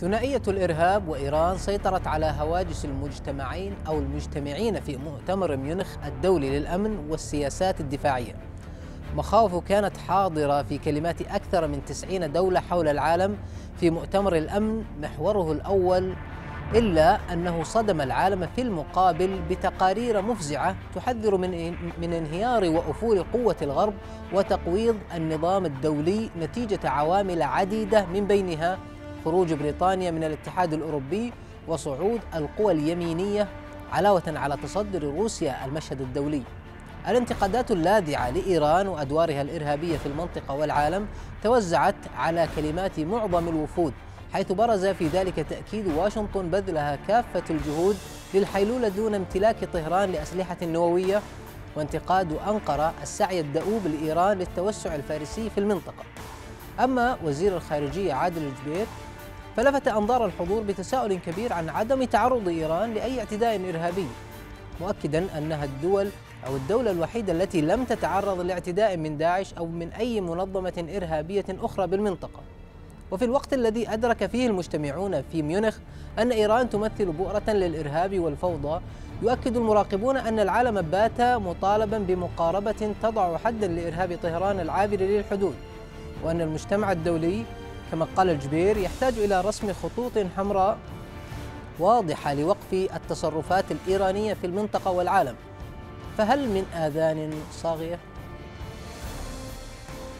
ثنائية الإرهاب وإيران سيطرت على هواجس المجتمعين أو المجتمعين في مؤتمر ميونخ الدولي للأمن والسياسات الدفاعية مخاوف كانت حاضرة في كلمات أكثر من 90 دولة حول العالم في مؤتمر الأمن محوره الأول إلا أنه صدم العالم في المقابل بتقارير مفزعة تحذر من من انهيار وأفول قوة الغرب وتقويض النظام الدولي نتيجة عوامل عديدة من بينها خروج بريطانيا من الاتحاد الأوروبي وصعود القوى اليمينية علاوة على تصدر روسيا المشهد الدولي الانتقادات اللاذعة لإيران وأدوارها الإرهابية في المنطقة والعالم توزعت على كلمات معظم الوفود حيث برز في ذلك تأكيد واشنطن بذلها كافة الجهود للحيلولة دون امتلاك طهران لأسلحة نووية وانتقاد أنقرة السعي الدؤوب لإيران للتوسع الفارسي في المنطقة أما وزير الخارجية عادل الجبير فلفت أنظار الحضور بتساؤل كبير عن عدم تعرض إيران لأي اعتداء إرهابي مؤكدا أنها الدول أو الدولة الوحيدة التي لم تتعرض لاعتداء من داعش أو من أي منظمة إرهابية أخرى بالمنطقة وفي الوقت الذي أدرك فيه المجتمعون في ميونخ أن إيران تمثل بؤرة للإرهاب والفوضى يؤكد المراقبون أن العالم بات مطالبا بمقاربة تضع حدا لإرهاب طهران العابر للحدود وأن المجتمع الدولي كما قال الجبير يحتاج إلى رسم خطوط حمراء واضحة لوقف التصرفات الإيرانية في المنطقة والعالم فهل من آذان صاغية؟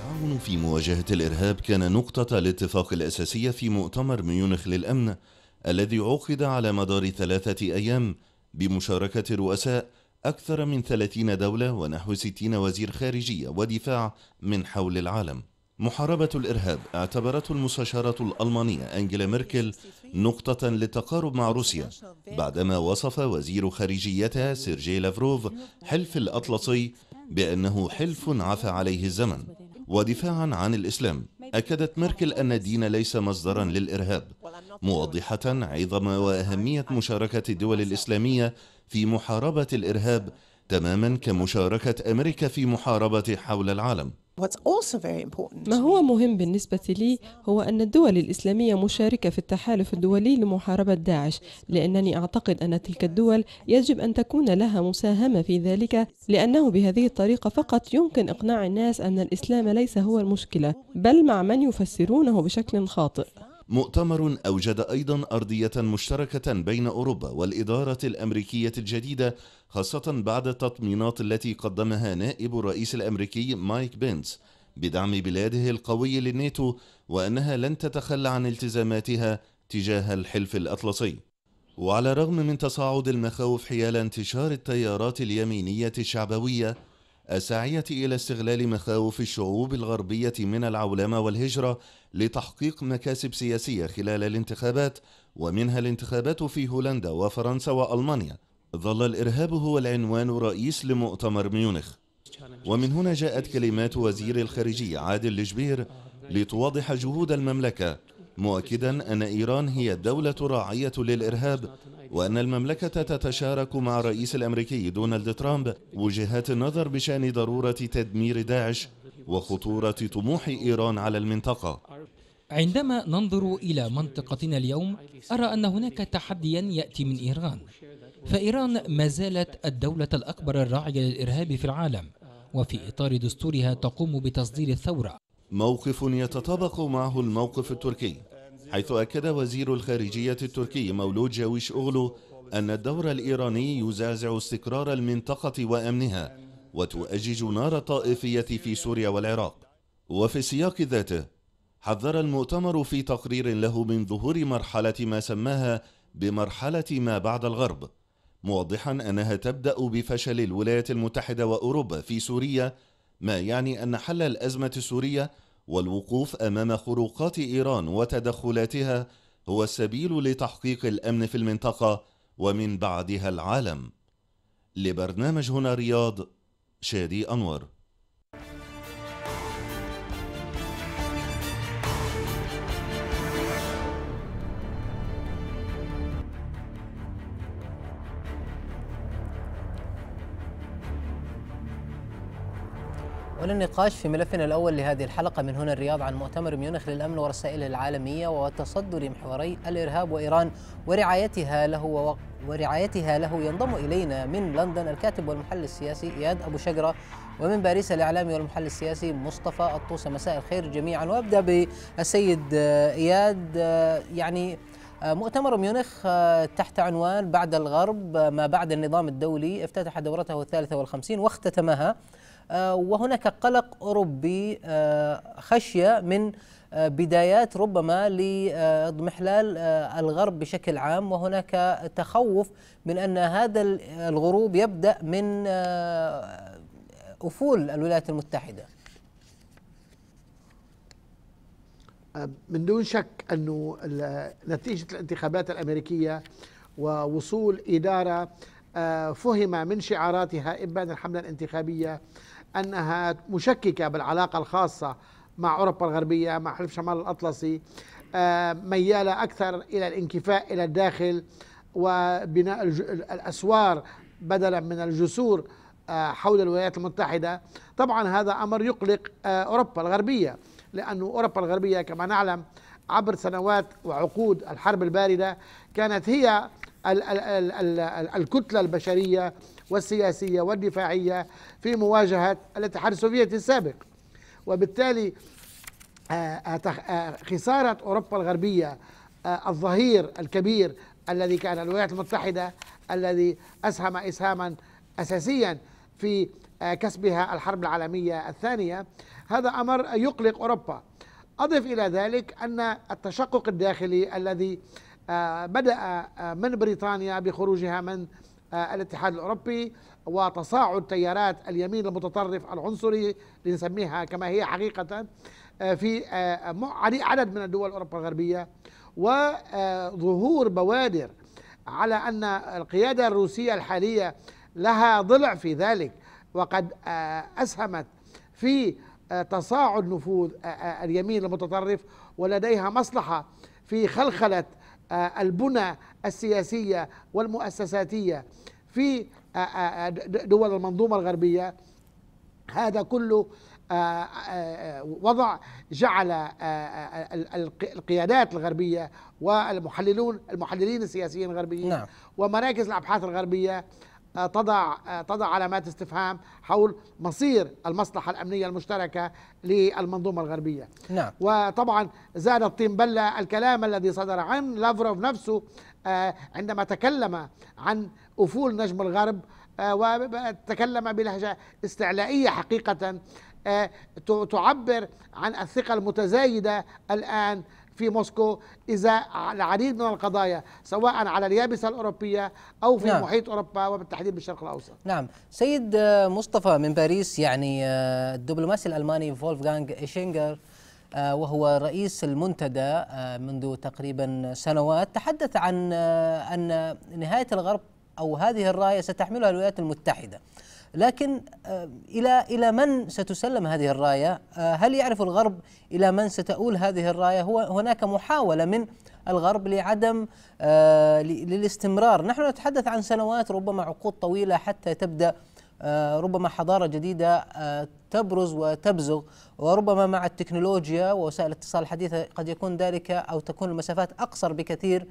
التعاون في مواجهة الإرهاب كان نقطة الاتفاق الأساسية في مؤتمر ميونخ للأمن الذي عقد على مدار ثلاثة أيام بمشاركة رؤساء أكثر من 30 دولة ونحو 60 وزير خارجية ودفاع من حول العالم محاربة الإرهاب اعتبرته المستشارة الألمانية أنجيلا ميركل نقطة للتقارب مع روسيا بعدما وصف وزير خارجيتها سيرجي لافروف حلف الأطلسي بأنه حلف عفى عليه الزمن ودفاعا عن الإسلام أكدت ميركل أن الدين ليس مصدرا للإرهاب موضحة عظم وأهمية مشاركة الدول الإسلامية في محاربة الإرهاب تماما كمشاركة أمريكا في محاربة حول العالم ما هو مهم بالنسبة لي هو أن الدول الإسلامية مشاركة في التحالف الدولي لمحاربة داعش لأنني أعتقد أن تلك الدول يجب أن تكون لها مساهمة في ذلك لأنه بهذه الطريقة فقط يمكن إقناع الناس أن الإسلام ليس هو المشكلة بل مع من يفسرونه بشكل خاطئ مؤتمر أوجد أيضا أرضية مشتركة بين أوروبا والإدارة الأمريكية الجديدة خاصة بعد التطمينات التي قدمها نائب الرئيس الأمريكي مايك بينز بدعم بلاده القوي للناتو وأنها لن تتخلى عن التزاماتها تجاه الحلف الأطلسي وعلى الرغم من تصاعد المخاوف حيال انتشار التيارات اليمينية الشعبوية الساعية إلى استغلال مخاوف الشعوب الغربية من العولمة والهجرة لتحقيق مكاسب سياسية خلال الانتخابات ومنها الانتخابات في هولندا وفرنسا وألمانيا ظل الإرهاب هو العنوان رئيس لمؤتمر ميونخ ومن هنا جاءت كلمات وزير الخارجية عادل لجبير لتوضح جهود المملكة مؤكدا أن إيران هي الدولة راعية للإرهاب وأن المملكة تتشارك مع الرئيس الأمريكي دونالد ترامب وجهات النظر بشأن ضرورة تدمير داعش وخطورة طموح إيران على المنطقة عندما ننظر إلى منطقتنا اليوم أرى أن هناك تحديا يأتي من إيران فإيران ما زالت الدولة الأكبر الراعية للإرهاب في العالم وفي إطار دستورها تقوم بتصدير الثورة موقف يتطابق معه الموقف التركي حيث أكد وزير الخارجية التركي مولود جاويش أغلو أن الدور الإيراني يزعزع استقرار المنطقة وأمنها وتؤجج نار الطائفية في سوريا والعراق وفي السياق ذاته حذر المؤتمر في تقرير له من ظهور مرحلة ما سماها بمرحلة ما بعد الغرب موضحا أنها تبدأ بفشل الولايات المتحدة وأوروبا في سوريا ما يعني أن حل الأزمة السورية والوقوف أمام خروقات إيران وتدخلاتها هو السبيل لتحقيق الأمن في المنطقة ومن بعدها العالم لبرنامج هنا رياض شادي أنور وللنقاش في ملفنا الأول لهذه الحلقة من هنا الرياض عن مؤتمر ميونخ للأمن والرسائل العالمية وتصدر محوري الإرهاب وإيران ورعايتها له ورعايتها له ينضم إلينا من لندن الكاتب والمحلل السياسي إياد أبو شجرة ومن باريس الإعلامي والمحلل السياسي مصطفى الطوسة مساء الخير جميعا وأبدأ بالسيد إياد يعني مؤتمر ميونخ تحت عنوان بعد الغرب ما بعد النظام الدولي افتتح دورته الثالثة والخمسين واختتمها آه، وهناك قلق أوروبي آه، خشية من آه، بدايات ربما لاضمحلال الغرب بشكل عام وهناك تخوف من أن هذا الغروب يبدأ من أفول الولايات المتحدة من دون شك أنه نتيجة الانتخابات الأمريكية ووصول إدارة فهم من شعاراتها إبان الحملة الانتخابية أنها مشككة بالعلاقة الخاصة مع أوروبا الغربية مع حلف شمال الأطلسي آه، ميالة أكثر إلى الانكفاء إلى الداخل وبناء الأسوار بدلا من الجسور آه، حول الولايات المتحدة طبعا هذا أمر يقلق آه، أوروبا الغربية لأن أوروبا الغربية كما نعلم عبر سنوات وعقود الحرب الباردة كانت هي الكتلة البشرية والسياسية والدفاعية في مواجهة الاتحاد السوفيتي السابق وبالتالي آه، آه، آه، خسارة أوروبا الغربية الظهير الكبير الذي كان الولايات المتحدة الذي أسهم إسهاما أساسيا في كسبها الحرب العالمية الثانية هذا أمر يقلق أوروبا أضف إلى ذلك أن التشقق الداخلي الذي بدأ من بريطانيا بخروجها من آه، الاتحاد الأوروبي وتصاعد تيارات اليمين المتطرف العنصري لنسميها كما هي حقيقة آه، في آه، عدد من الدول أوروبا الغربية وظهور بوادر على أن القيادة الروسية الحالية لها ضلع في ذلك وقد أسهمت في تصاعد نفوذ اليمين المتطرف ولديها مصلحة في خلخلة البنى السياسية والمؤسساتية في آه، آه، آه، دول المنظومة الغربية هذا كله وضع جعل القيادات الغربية والمحللون المحللين السياسيين الغربيين نعم. ومراكز الأبحاث الغربية تضع تضع علامات استفهام حول مصير المصلحه الامنيه المشتركه للمنظومه الغربيه. نعم. وطبعا زاد الطين بله الكلام الذي صدر عن لافروف نفسه آه، عندما تكلم عن افول نجم الغرب آه، وتكلم بلهجه استعلائيه حقيقه آه، تعبر عن الثقه المتزايده الان في موسكو إذا العديد من القضايا سواء على اليابسه الاوروبيه او في نعم. محيط اوروبا وبالتحديد بالشرق الاوسط. نعم، سيد مصطفى من باريس يعني آه، الدبلوماسي الالماني فولفغانغ ايشينجر آه، وهو رئيس المنتدى آه، منذ تقريبا سنوات تحدث عن ان نهايه الغرب او هذه الرايه ستحملها الولايات المتحده. لكن آه، إلى إلى من ستسلم هذه الراية آه، هل يعرف الغرب إلى من ستؤول هذه الراية هو هناك محاولة من الغرب لعدم آه، للاستمرار نحن نتحدث عن سنوات ربما عقود طويلة حتى تبدأ ربما حضارة جديدة تبرز وتبزغ وربما مع التكنولوجيا ووسائل الاتصال الحديثة قد يكون ذلك أو تكون المسافات أقصر بكثير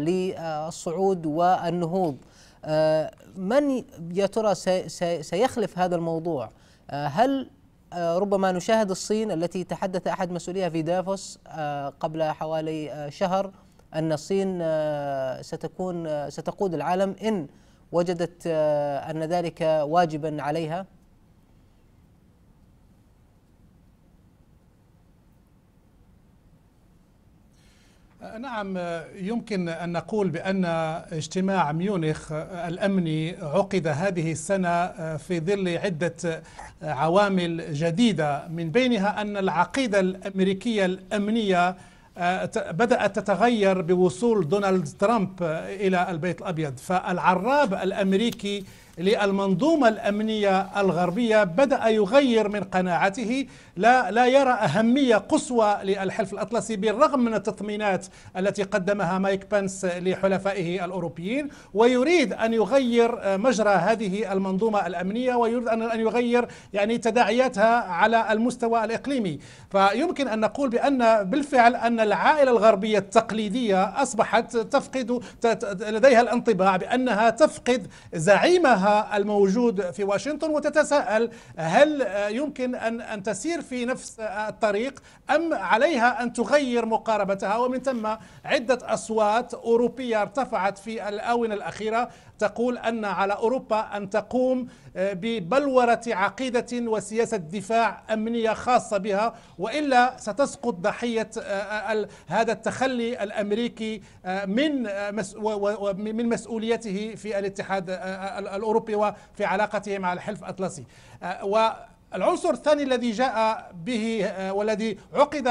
للصعود والنهوض آه، من يا ترى سيخلف هذا الموضوع آه، هل آه، ربما نشاهد الصين التي تحدث أحد مسؤوليها في دافوس قبل حوالي شهر أن الصين ستكون ستقود العالم إن وجدت أن ذلك واجبا عليها نعم يمكن أن نقول بأن اجتماع ميونخ الأمني عقد هذه السنة في ظل عدة عوامل جديدة من بينها أن العقيدة الأمريكية الأمنية آه، بدأت تتغير بوصول دونالد ترامب إلى البيت الأبيض فالعراب الأمريكي للمنظومة الأمنية الغربية بدأ يغير من قناعته لا, لا يرى أهمية قصوى للحلف الأطلسي بالرغم من التطمينات التي قدمها مايك بنس لحلفائه الأوروبيين ويريد أن يغير مجرى هذه المنظومة الأمنية ويريد أن يغير يعني تداعياتها على المستوى الإقليمي فيمكن أن نقول بأن بالفعل أن العائلة الغربية التقليدية أصبحت تفقد لديها الانطباع بأنها تفقد زعيمها الكراهه الموجود في واشنطن وتتساءل هل يمكن ان ان تسير في نفس الطريق ام عليها ان تغير مقاربتها ومن ثم عده اصوات اوروبيه ارتفعت في الاونه الاخيره تقول أن على أوروبا أن تقوم آه، ببلورة عقيدة وسياسة دفاع أمنية خاصة بها وإلا ستسقط ضحية آه، آه، هذا التخلي الأمريكي من من مسؤوليته في الاتحاد الأوروبي وفي علاقته مع الحلف الأطلسي و العنصر الثاني الذي جاء به والذي عقد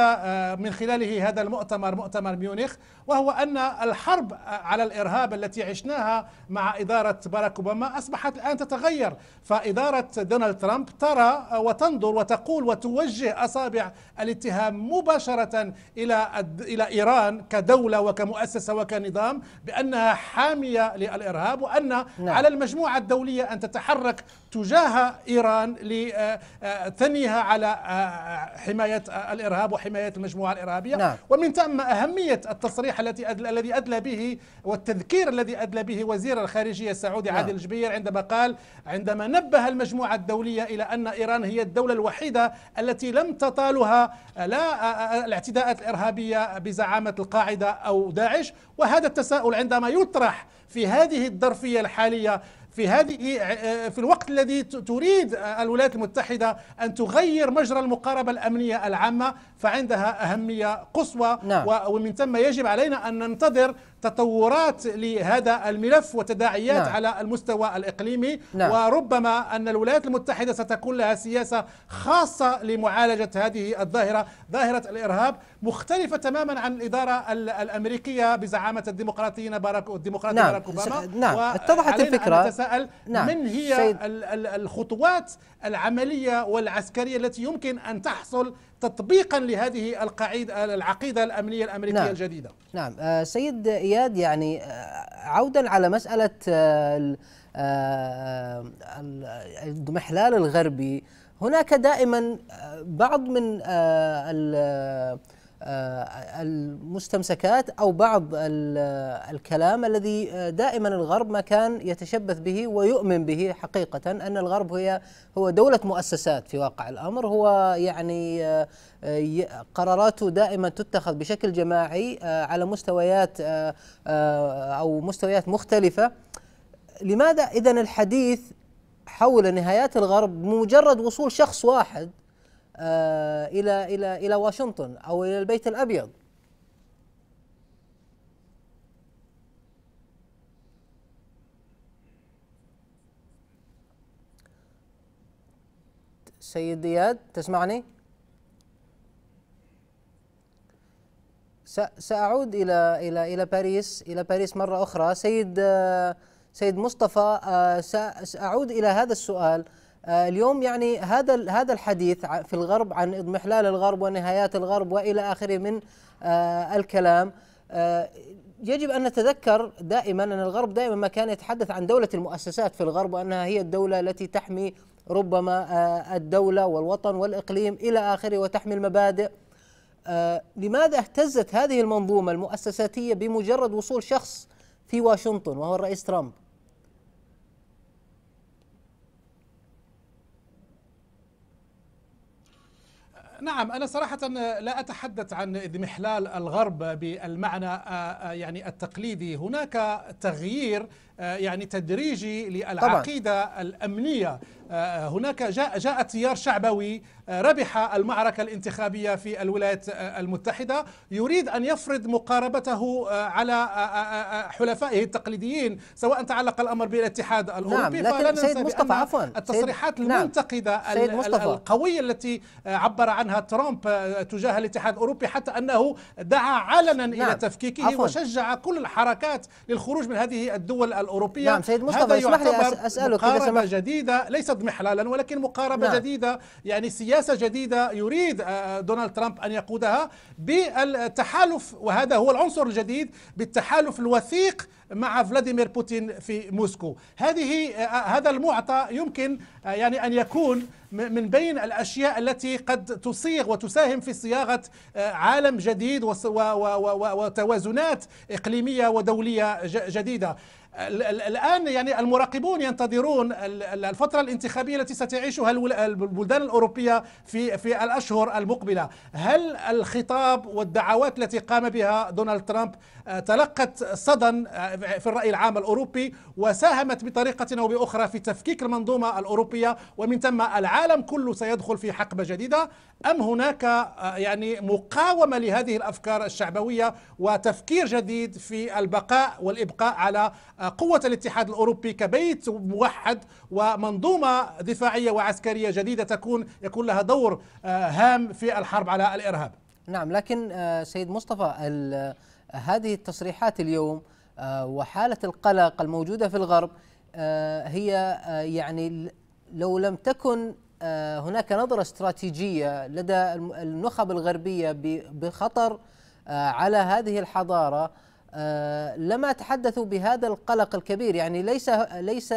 من خلاله هذا المؤتمر مؤتمر ميونخ وهو أن الحرب على الإرهاب التي عشناها مع إدارة باراك أوباما أصبحت الآن تتغير فإدارة دونالد ترامب ترى وتنظر وتقول وتوجه أصابع الاتهام مباشرة إلى إلى إيران كدولة وكمؤسسة وكنظام بأنها حامية للإرهاب وأن نعم. على المجموعة الدولية أن تتحرك تجاه إيران لثنيها آه، آه، على آه، حماية الإرهاب وحماية المجموعة الإرهابية نعم. ومن ثم أهمية التصريح التي أدل الذي أدلى به والتذكير الذي أدلى به وزير الخارجية السعودي عادل الجبير نعم. عندما قال عندما نبه المجموعة الدولية إلى أن إيران هي الدولة الوحيدة التي لم تطالها آه، لا آه، آه، الاعتداءات الإرهابية بزعامة القاعدة أو داعش وهذا التساؤل عندما يطرح في هذه الظرفية الحالية في هذه في الوقت الذي تريد الولايات المتحدة أن تغير مجرى المقاربة الأمنية العامة فعندها أهمية قصوى نعم. ومن ثم يجب علينا أن ننتظر تطورات لهذا الملف وتداعيات نعم. على المستوى الإقليمي نعم. وربما أن الولايات المتحدة ستكون لها سياسة خاصة لمعالجة هذه الظاهرة ظاهرة الإرهاب مختلفة تماما عن الإدارة الأمريكية بزعامة الديمقراطيين بارك الديمقراطي نعم. باراك أوباما نعم اتضحت الفكرة نتساءل نعم. من هي سيد. الخطوات العملية والعسكرية التي يمكن أن تحصل تطبيقا لهذه القاعدة العقيدة الأمنية الأمريكية نعم الجديدة نعم آه، سيد إياد يعني آه، عودا على مسألة آه، الاضمحلال الغربي هناك دائما بعض من آه، المستمسكات او بعض آه، الكلام الذي آه، دائما الغرب ما كان يتشبث به ويؤمن به حقيقه ان الغرب هي هو دوله مؤسسات في واقع الامر هو يعني قراراته دائما تتخذ بشكل جماعي على مستويات او مستويات مختلفه لماذا اذا الحديث حول نهايات الغرب مجرد وصول شخص واحد آه، الى الى الى واشنطن او الى البيت الابيض سيد اياد تسمعني ساعود الى الى الى باريس الى باريس مره اخرى سيد آه، سيد مصطفى آه، ساعود الى هذا السؤال آه، اليوم يعني هذا هذا الحديث في الغرب عن اضمحلال الغرب ونهايات الغرب والى اخره من آه، الكلام آه، يجب ان نتذكر دائما ان الغرب دائما ما كان يتحدث عن دوله المؤسسات في الغرب وانها هي الدوله التي تحمي ربما الدوله والوطن والاقليم الى اخره وتحمي المبادئ لماذا اهتزت هذه المنظومه المؤسساتيه بمجرد وصول شخص في واشنطن وهو الرئيس ترامب نعم أنا صراحة آه، لا أتحدث عن اضمحلال الغرب بالمعنى آه، آه، يعني التقليدي هناك تغيير آه، يعني تدريجي للعقيدة طبعا. الأمنية آه، آه، هناك جاء جاء تيار شعبوي ربح المعركة الانتخابية في الولايات المتحدة يريد أن يفرض مقاربته على حلفائه التقليديين سواء تعلق الأمر بالاتحاد نعم، الأوروبي نعم لكن سيد مصطفى عفوا التصريحات سيد... المنتقدة سيد مصطفى القوية التي عبر عنها ترامب تجاه الاتحاد الأوروبي حتى أنه دعا علنا نعم إلى تفكيكه عفواً. وشجع كل الحركات للخروج من هذه الدول الأوروبية نعم سيد مصطفى اسمح لي أسألك مقاربة جديدة ليست محلالا ولكن مقاربة نعم. جديدة يعني سياسة جديدة يريد آه، آه، دونالد ترامب أن يقودها بالتحالف وهذا هو العنصر الجديد بالتحالف الوثيق مع فلاديمير بوتين في موسكو هذه آه، هذا المعطى يمكن يعني أن يكون من بين الأشياء التي قد تصيغ وتساهم في صياغة عالم جديد وتوازنات إقليمية ودولية جديدة الآن يعني المراقبون ينتظرون الفترة الانتخابية التي ستعيشها البلدان الأوروبية في في الأشهر المقبلة هل الخطاب والدعوات التي قام بها دونالد ترامب آه، تلقت صدى آه، في الرأي العام الأوروبي وساهمت بطريقة أو بأخرى في تفكيك المنظومة الأوروبية ومن ثم العالم كله سيدخل في حقبة جديدة أم هناك آه، يعني مقاومة لهذه الأفكار الشعبوية وتفكير جديد في البقاء والإبقاء على قوة الاتحاد الأوروبي كبيت موحد ومنظومة دفاعية وعسكرية جديدة تكون يكون لها دور آه، هام في الحرب على الإرهاب نعم لكن آه، سيد مصطفى آه، هذه التصريحات اليوم وحالة القلق الموجودة في الغرب هي يعني لو لم تكن هناك نظرة استراتيجية لدى النخب الغربية بخطر على هذه الحضارة آه، لما تحدثوا بهذا القلق الكبير يعني ليس ليس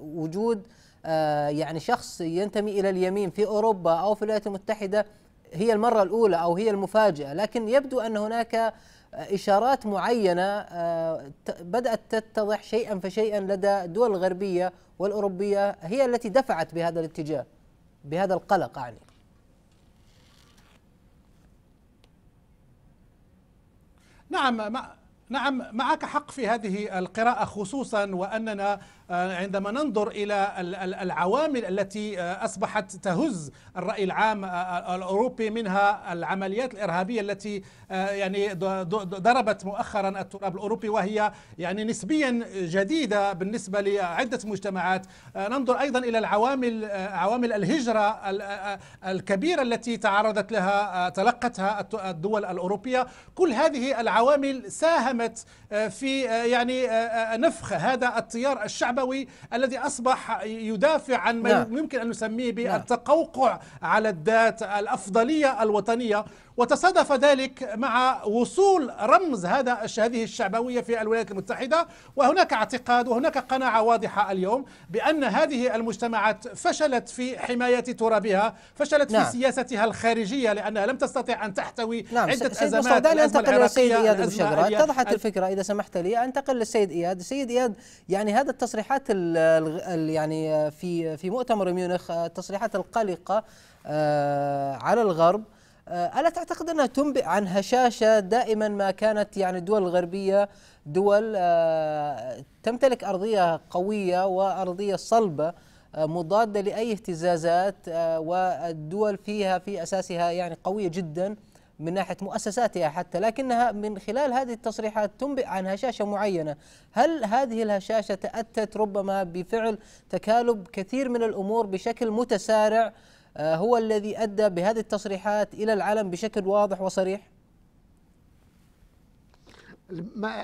وجود آه، يعني شخص ينتمي الى اليمين في اوروبا او في الولايات المتحده هي المره الاولى او هي المفاجاه لكن يبدو ان هناك اشارات معينه آه، بدات تتضح شيئا فشيئا لدى الدول الغربيه والاوروبيه هي التي دفعت بهذا الاتجاه بهذا القلق يعني نعم نعم معك حق في هذه القراءة خصوصا وأننا آه، عندما ننظر إلى العوامل التي آه، أصبحت تهز الرأي العام آه، الأوروبي منها العمليات الإرهابية التي يعني ضربت مؤخرا التراب الأوروبي وهي يعني نسبيا جديدة بالنسبة لعدة مجتمعات ننظر أيضا إلى العوامل عوامل الهجرة الكبيرة التي تعرضت لها تلقتها الدول الأوروبية كل هذه العوامل ساهمت في يعني نفخ هذا التيار الشعبي الشعبوي الذي أصبح يدافع عن ما نعم. يمكن أن نسميه نعم. بالتقوقع على الذات الأفضلية الوطنية وتصادف ذلك مع وصول رمز هذا هذه الشعبوية في الولايات المتحدة وهناك اعتقاد وهناك قناعة واضحة اليوم بأن هذه المجتمعات فشلت في حماية ترابها فشلت نعم. في سياستها الخارجية لأنها لم تستطع أن تحتوي نعم. عدة أزمات أنتقل للسيد إياد بشجرة اتضحت الفكرة إذا سمحت لي أنتقل للسيد إياد السيد إياد يعني هذا التصريحات الـ الـ يعني في في مؤتمر ميونخ آه، التصريحات القلقة آه، على الغرب آه، ألا تعتقد أنها تنبئ عن هشاشة دائما ما كانت يعني الدول الغربية دول آه، تمتلك أرضية قوية وأرضية صلبة آه، مضادة لأي اهتزازات والدول فيها في أساسها يعني قوية جدا من ناحية مؤسساتها حتى لكنها من خلال هذه التصريحات تنبئ عن هشاشة معينة هل هذه الهشاشة تأتت ربما بفعل تكالب كثير من الأمور بشكل متسارع آه، هو الذي ادى بهذه التصريحات الى العلم بشكل واضح وصريح؟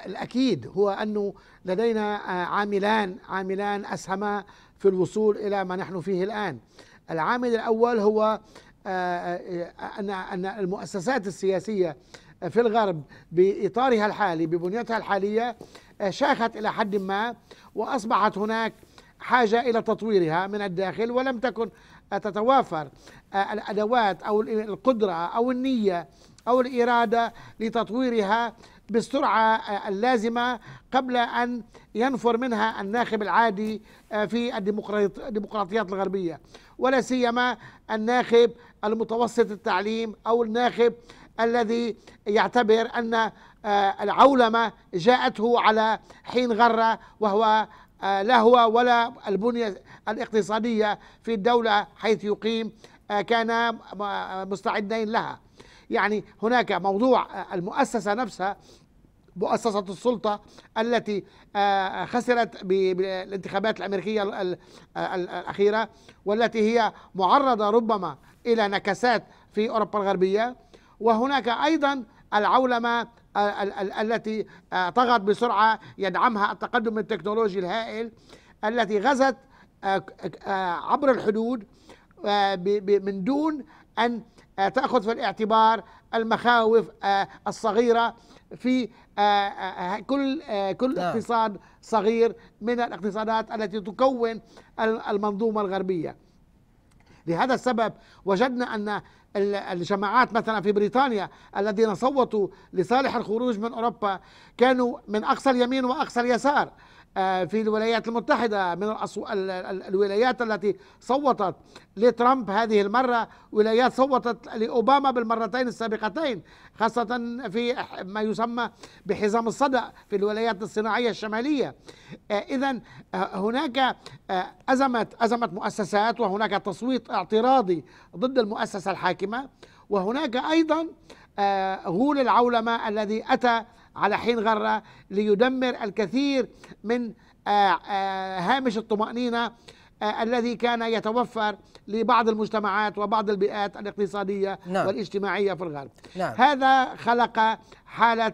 الاكيد هو انه لدينا آه، عاملان عاملان اسهما في الوصول الى ما نحن فيه الان. العامل الاول هو آه، ان ان المؤسسات السياسيه في الغرب باطارها الحالي ببنيتها الحاليه شاخت الى حد ما واصبحت هناك حاجه الى تطويرها من الداخل ولم تكن تتوافر آه، الأدوات أو القدرة أو النية أو الإرادة لتطويرها بالسرعة آه، اللازمة قبل أن ينفر منها الناخب العادي آه، في الديمقراطيات الغربية ولا سيما الناخب المتوسط التعليم أو الناخب الذي يعتبر أن العولمة جاءته على حين غرة وهو آه، لهوة ولا البنية الاقتصادية في الدولة حيث يقيم آه، كان مستعدين لها يعني هناك موضوع آه، المؤسسة نفسها مؤسسة السلطة التي خسرت بالانتخابات الأمريكية الأخيرة والتي هي معرضة ربما إلى نكسات في أوروبا الغربية وهناك أيضا العولمة التي آه، طغت بسرعة يدعمها التقدم التكنولوجي الهائل التي غزت آه، آه، عبر الحدود من دون أن تأخذ في الاعتبار المخاوف الصغيرة في كل كل نعم. اقتصاد صغير من الاقتصادات التي تكون المنظومة الغربية لهذا السبب وجدنا أن الجماعات مثلا في بريطانيا الذين صوتوا لصالح الخروج من اوروبا كانوا من اقصى اليمين واقصى اليسار آه، في الولايات المتحدة من الولايات التي صوتت لترامب هذه المرة ولايات صوتت لأوباما بالمرتين السابقتين خاصة في ما يسمى بحزام الصدأ في الولايات الصناعية الشمالية آه، إذا آه، هناك أزمة أزمة مؤسسات وهناك تصويت اعتراضي ضد المؤسسة الحاكمة وهناك أيضا غول العولمة الذي أتى على حين غرة ليدمر الكثير من آه، آه، هامش الطمأنينة آه، الذي كان يتوفر لبعض المجتمعات وبعض البيئات الاقتصادية نعم. والاجتماعية في الغرب نعم. هذا خلق حالة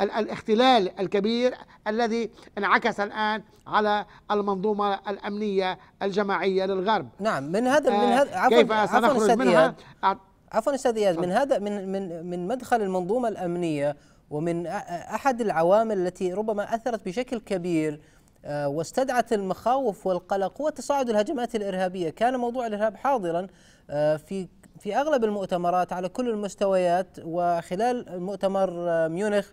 الاختلال الكبير الذي انعكس الان على المنظومه الامنيه الجماعيه للغرب نعم من هذا من هذا عفوا كيف سنخرج منها عفوا استاذ من هذا من من من مدخل المنظومه الامنيه ومن احد العوامل التي ربما اثرت بشكل كبير آه، واستدعت المخاوف والقلق هو تصاعد الهجمات الارهابيه، كان موضوع الارهاب حاضرا آه، في في اغلب المؤتمرات على كل المستويات وخلال مؤتمر آه، ميونخ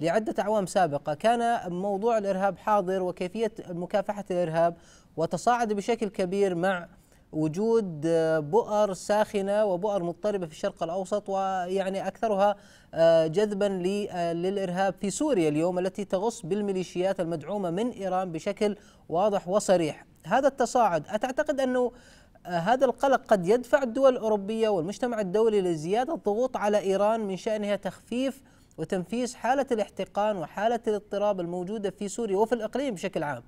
لعده اعوام سابقه كان موضوع الارهاب حاضر وكيفيه مكافحه الارهاب وتصاعد بشكل كبير مع وجود بؤر ساخنه وبؤر مضطربه في الشرق الاوسط ويعني اكثرها آه، جذبا آه، للارهاب في سوريا اليوم التي تغص بالميليشيات المدعومه من ايران بشكل واضح وصريح. هذا التصاعد اتعتقد انه آه، هذا القلق قد يدفع الدول الاوروبيه والمجتمع الدولي لزياده الضغوط على ايران من شانها تخفيف وتنفيذ حاله الاحتقان وحاله الاضطراب الموجوده في سوريا وفي الاقليم بشكل عام.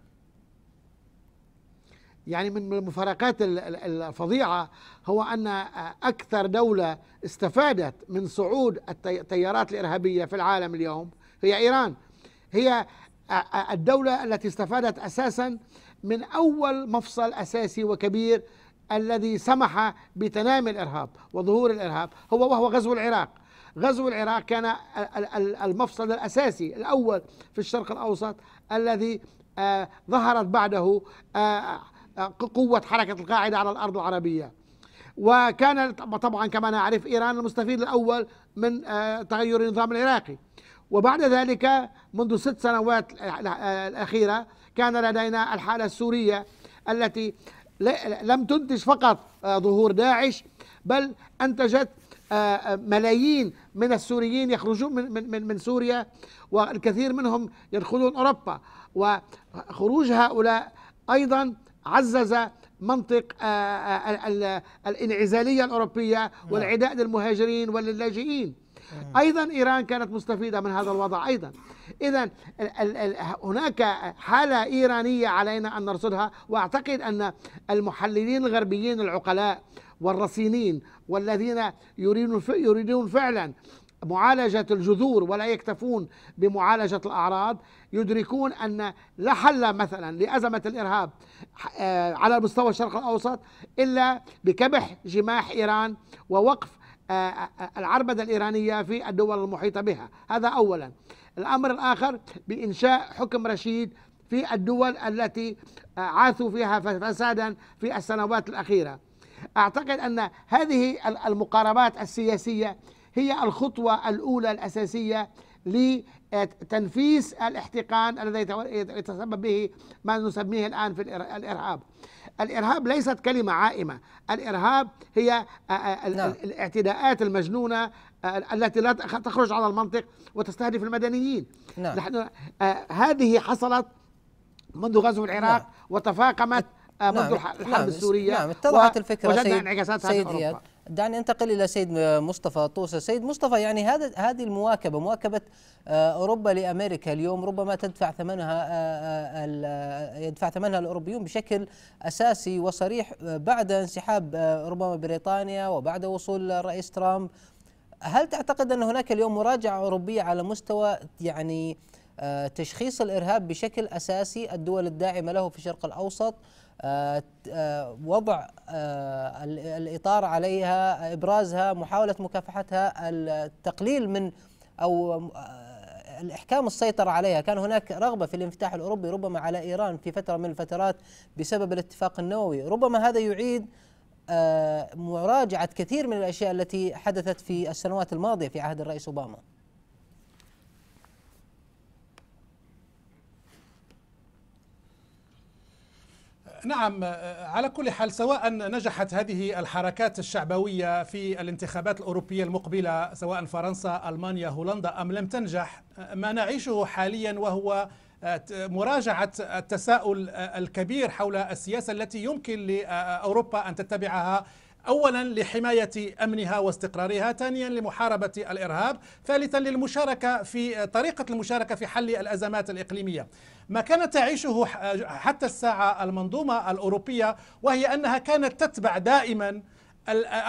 يعني من المفارقات الفظيعة هو أن أكثر دولة استفادت من صعود التيارات الإرهابية في العالم اليوم هي إيران هي الدولة التي استفادت أساسا من أول مفصل أساسي وكبير الذي سمح بتنامي الإرهاب وظهور الإرهاب هو وهو غزو العراق غزو العراق كان المفصل الأساسي الأول في الشرق الأوسط الذي آه، ظهرت بعده آه، آه، قوة حركة القاعدة على الأرض العربية وكان طبعا كما نعرف إيران المستفيد الأول من آه، تغير النظام العراقي وبعد ذلك منذ ست سنوات الأخيرة كان لدينا الحالة السورية التي لم تنتج فقط آه، ظهور داعش بل أنتجت ملايين من السوريين يخرجون من من من, من سوريا والكثير منهم يدخلون اوروبا وخروج هؤلاء ايضا عزز منطق آه، آه، الانعزالية الأوروبية نعم. والعداء للمهاجرين وللاجئين نعم. أيضا إيران كانت مستفيدة من هذا الوضع أيضا إذا هناك حالة إيرانية علينا أن نرصدها وأعتقد أن المحللين الغربيين العقلاء والرصينين والذين يريدون يريدون فعلا معالجة الجذور ولا يكتفون بمعالجة الأعراض يدركون أن لا حل مثلا لأزمة الإرهاب آه، على مستوى الشرق الأوسط إلا بكبح جماح إيران ووقف آه، آه، العربدة الإيرانية في الدول المحيطة بها هذا أولا الأمر الآخر بإنشاء حكم رشيد في الدول التي عاثوا فيها فسادا في السنوات الأخيرة أعتقد أن هذه المقاربات السياسية هي الخطوة الأولى الأساسية لتنفيس الاحتقان الذي يتسبب به ما نسميه الآن في الإرهاب الإرهاب ليست كلمة عائمة الإرهاب هي نعم. الاعتداءات المجنونة التي لا تخرج على المنطق وتستهدف المدنيين نعم. نحن هذه حصلت منذ غزو العراق نعم. وتفاقمت منذ نعم. الحرب السورية نعم اتضحت الفكرة سيد, سيد دعني انتقل الى سيد مصطفى طوسه، سيد مصطفى يعني هذا هذه المواكبه مواكبه آه، اوروبا لامريكا اليوم ربما تدفع ثمنها آه، آه، يدفع ثمنها الاوروبيون بشكل اساسي وصريح بعد انسحاب ربما بريطانيا وبعد وصول الرئيس ترامب هل تعتقد ان هناك اليوم مراجعه اوروبيه على مستوى يعني تشخيص الارهاب بشكل اساسي الدول الداعمه له في الشرق الاوسط آه، آه، وضع آه، الإطار عليها إبرازها محاولة مكافحتها التقليل من أو الإحكام السيطرة عليها كان هناك رغبة في الانفتاح الأوروبي ربما على إيران في فترة من الفترات بسبب الاتفاق النووي ربما هذا يعيد مراجعة كثير من الأشياء التي حدثت في السنوات الماضية في عهد الرئيس أوباما نعم آه، على كل حال سواء نجحت هذه الحركات الشعبوية في الانتخابات الأوروبية المقبلة سواء فرنسا ألمانيا هولندا أم لم تنجح آه، ما نعيشه حاليا وهو آه، مراجعة التساؤل الكبير حول السياسة التي يمكن لأوروبا أن تتبعها أولا لحماية أمنها واستقرارها ثانيا لمحاربة الإرهاب ثالثا للمشاركة في طريقة المشاركة في حل الأزمات الإقليمية ما كانت تعيشه حتى الساعة المنظومة الأوروبية وهي أنها كانت تتبع دائما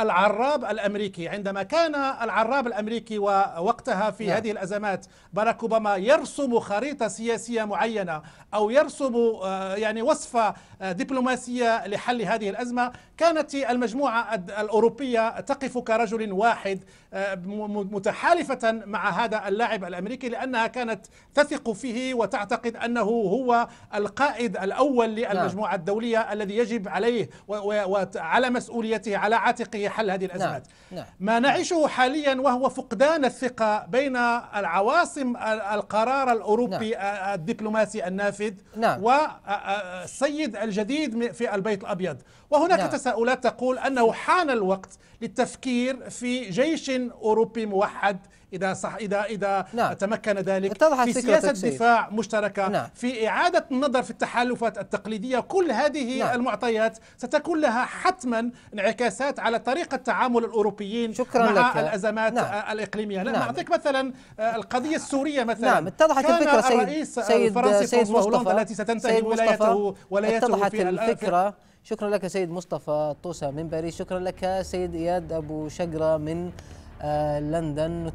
العراب الامريكي عندما كان العراب الامريكي ووقتها في نعم. هذه الازمات باراك اوباما يرسم خريطه سياسيه معينه او يرسم آه، يعني وصفه آه، دبلوماسيه لحل هذه الازمه كانت المجموعه الاوروبيه تقف كرجل واحد متحالفة مع هذا اللاعب الأمريكي لأنها كانت تثق فيه وتعتقد أنه هو القائد الأول للمجموعة نعم. الدولية الذي يجب عليه وعلى مسؤوليته على عاتقه حل هذه نعم. الأزمات نعم. ما نعيشه حاليا وهو فقدان الثقة بين العواصم القرار الأوروبي الدبلوماسي النافذ والسيد الجديد في البيت الأبيض وهناك تساؤلات تقول أنه حان الوقت للتفكير في جيش تكسين أوروبي موحد إذا صح إذا إذا نعم. تمكن ذلك في سياسة دفاع مشتركة نعم. في إعادة النظر في التحالفات التقليدية كل هذه نعم. المعطيات ستكون لها حتما انعكاسات على طريقة تعامل الأوروبيين شكرا مع لك. الأزمات نعم. الإقليمية نعم. نعطيك مثلا آه، القضية السورية مثلا نعم اتضحت كان الفكرة سيد الرئيس آه، سيد الفرنسي سيد مصطفى التي ستنتهي ولايته ولايته اتضحت في الفكرة شكرا لك سيد مصطفى طوسة من باريس شكرا لك سيد إياد أبو شقرة من آه، لندن